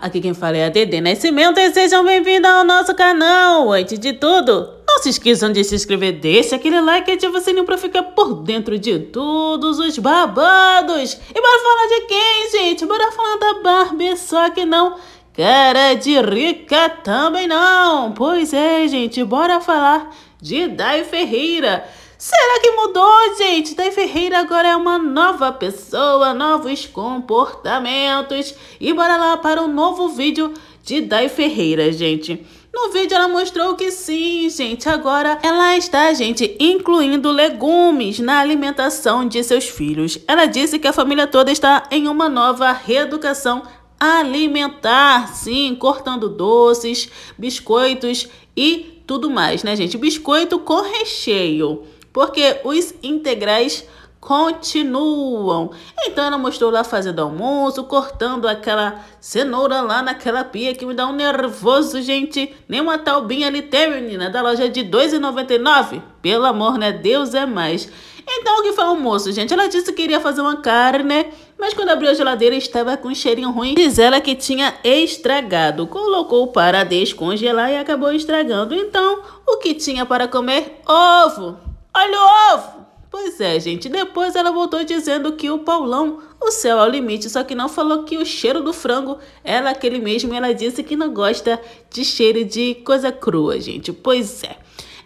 aqui quem fala é a Dede Nascimento e sejam bem-vindos ao nosso canal. Antes de tudo, não se esqueçam de se inscrever, deixe aquele like e ativa o sininho pra ficar por dentro de todos os babados. E bora falar de quem, gente? Bora falar da Barbie, só que não cara de rica também não. Pois é, gente, bora falar de Dai Ferreira. Será que mudou, gente? Day Ferreira agora é uma nova pessoa, novos comportamentos. E bora lá para o um novo vídeo de Day Ferreira, gente. No vídeo ela mostrou que sim, gente, agora ela está, gente, incluindo legumes na alimentação de seus filhos. Ela disse que a família toda está em uma nova reeducação alimentar, sim, cortando doces, biscoitos e tudo mais, né, gente? Biscoito com recheio porque os integrais continuam. Então ela mostrou lá fazendo almoço, cortando aquela cenoura lá naquela pia que me dá um nervoso, gente. Nem uma talbinha ali tem, menina, da loja de R$ 2,99. Pelo amor, né? Deus é mais. Então o que foi o almoço, gente? Ela disse que iria fazer uma carne, mas quando abriu a geladeira estava com um cheirinho ruim. Diz ela que tinha estragado. Colocou para descongelar e acabou estragando. Então, o que tinha para comer? Ovo! Olha o ovo! Pois é, gente. Depois ela voltou dizendo que o Paulão, o céu é o limite, só que não falou que o cheiro do frango era aquele mesmo. Ela disse que não gosta de cheiro de coisa crua, gente. Pois é.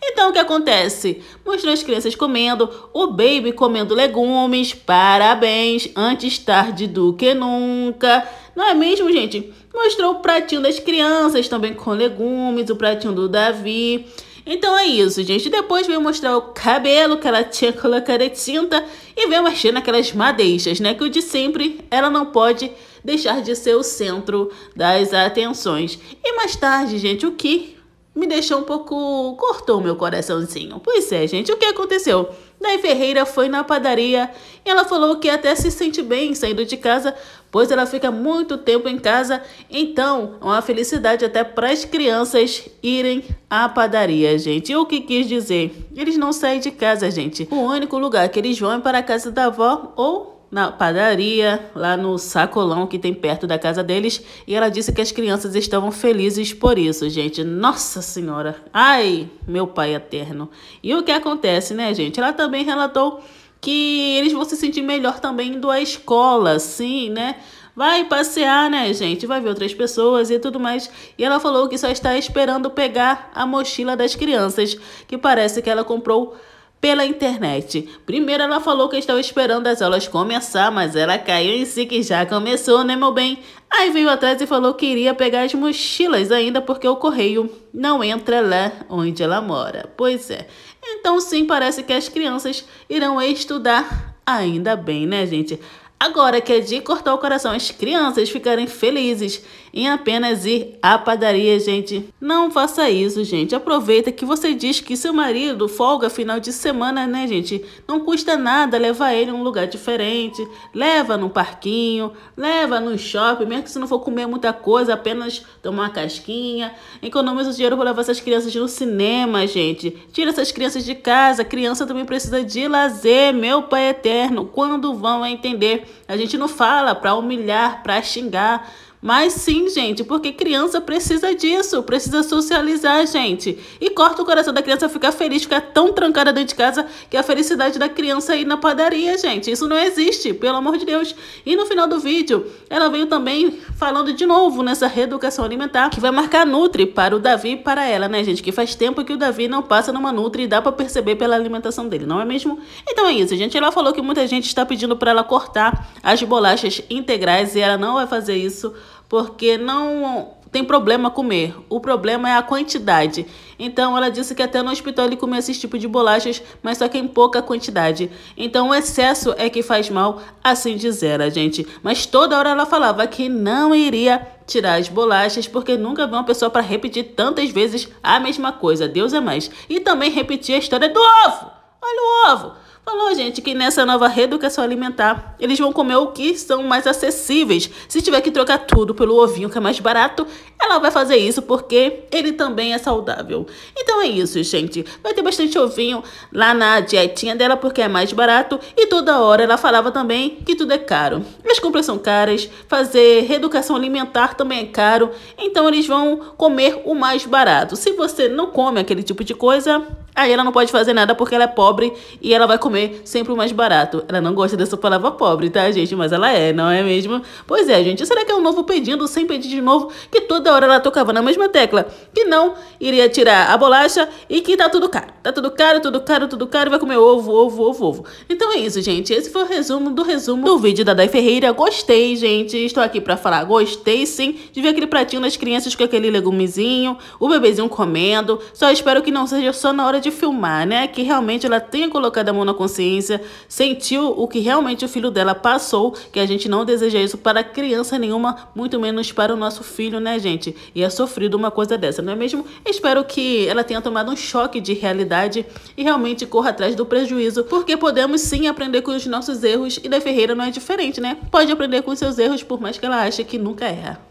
Então o que acontece? Mostrou as crianças comendo, o baby comendo legumes, parabéns, antes tarde do que nunca. Não é mesmo, gente? Mostrou o pratinho das crianças também com legumes, o pratinho do Davi. Então é isso, gente. Depois veio mostrar o cabelo que ela tinha colocado tinta e veio mexendo aquelas madeixas, né? Que eu de sempre ela não pode deixar de ser o centro das atenções. E mais tarde, gente, o que me deixou um pouco. cortou meu coraçãozinho. Pois é, gente, o que aconteceu? Daí Ferreira foi na padaria e ela falou que até se sente bem saindo de casa pois ela fica muito tempo em casa, então é uma felicidade até para as crianças irem à padaria, gente. E o que quis dizer? Eles não saem de casa, gente. O único lugar que eles vão é para a casa da avó ou na padaria, lá no sacolão que tem perto da casa deles, e ela disse que as crianças estavam felizes por isso, gente. Nossa Senhora! Ai, meu pai eterno. E o que acontece, né, gente? Ela também relatou que eles vão se sentir melhor também indo à escola, sim, né? Vai passear, né, gente? Vai ver outras pessoas e tudo mais. E ela falou que só está esperando pegar a mochila das crianças, que parece que ela comprou pela internet. Primeiro ela falou que estava esperando as aulas começar, mas ela caiu em si que já começou, né, meu bem? Aí veio atrás e falou que iria pegar as mochilas ainda porque o correio não entra lá onde ela mora. Pois é. Então, sim, parece que as crianças irão estudar ainda bem, né, gente? Agora que é de cortar o coração, as crianças ficarem felizes em apenas ir à padaria, gente. Não faça isso, gente. Aproveita que você diz que seu marido folga final de semana, né, gente? Não custa nada levar ele a um lugar diferente. Leva no parquinho, leva no shopping, mesmo que você não for comer muita coisa, apenas tomar uma casquinha. Economiza o dinheiro para levar essas crianças no cinema, gente. Tira essas crianças de casa. A criança também precisa de lazer, meu pai eterno. Quando vão entender? A gente não fala para humilhar, para xingar. Mas sim, gente, porque criança precisa disso, precisa socializar, gente. E corta o coração da criança ficar feliz, ficar tão trancada dentro de casa que a felicidade da criança é ir na padaria, gente. Isso não existe, pelo amor de Deus. E no final do vídeo, ela veio também falando de novo nessa reeducação alimentar, que vai marcar Nutri para o Davi e para ela, né, gente? Que faz tempo que o Davi não passa numa Nutri e dá para perceber pela alimentação dele, não é mesmo? Então é isso, gente. Ela falou que muita gente está pedindo para ela cortar as bolachas integrais e ela não vai fazer isso porque não tem problema comer. O problema é a quantidade. Então ela disse que até no hospital ele comia esse tipo de bolachas, mas só que em pouca quantidade. Então o excesso é que faz mal, assim dizer a gente. Mas toda hora ela falava que não iria tirar as bolachas, porque nunca vi uma pessoa para repetir tantas vezes a mesma coisa. Deus é mais. E também repetir a história do ovo. Olha o ovo. Falou, gente, que nessa nova reeducação alimentar, eles vão comer o que são mais acessíveis. Se tiver que trocar tudo pelo ovinho que é mais barato, ela vai fazer isso porque ele também é saudável. Então é isso, gente. Vai ter bastante ovinho lá na dietinha dela porque é mais barato e toda hora ela falava também que tudo é caro. As compras são caras, fazer reeducação alimentar também é caro, então eles vão comer o mais barato. Se você não come aquele tipo de coisa, Aí ela não pode fazer nada porque ela é pobre e ela vai comer sempre o mais barato. Ela não gosta dessa palavra pobre, tá, gente? Mas ela é, não é mesmo? Pois é, gente. Será que é um novo pedindo, sem pedir de novo, que toda hora ela tocava na mesma tecla? Que não iria tirar a bolacha e que tá tudo caro. Tá tudo caro, tudo caro, tudo caro. Vai comer ovo, ovo, ovo, ovo. Então é isso, gente. Esse foi o resumo do resumo do vídeo da Dai Ferreira. Gostei, gente. Estou aqui pra falar. Gostei, sim, de ver aquele pratinho das crianças com aquele legumezinho, o bebezinho comendo. Só espero que não seja só na hora de filmar, né? Que realmente ela tenha colocado a mão na consciência, sentiu o que realmente o filho dela passou, que a gente não deseja isso para criança nenhuma, muito menos para o nosso filho, né, gente? E é sofrido uma coisa dessa, não é mesmo? Espero que ela tenha tomado um choque de realidade e realmente corra atrás do prejuízo, porque podemos sim aprender com os nossos erros e da Ferreira não é diferente, né? Pode aprender com seus erros, por mais que ela ache que nunca erra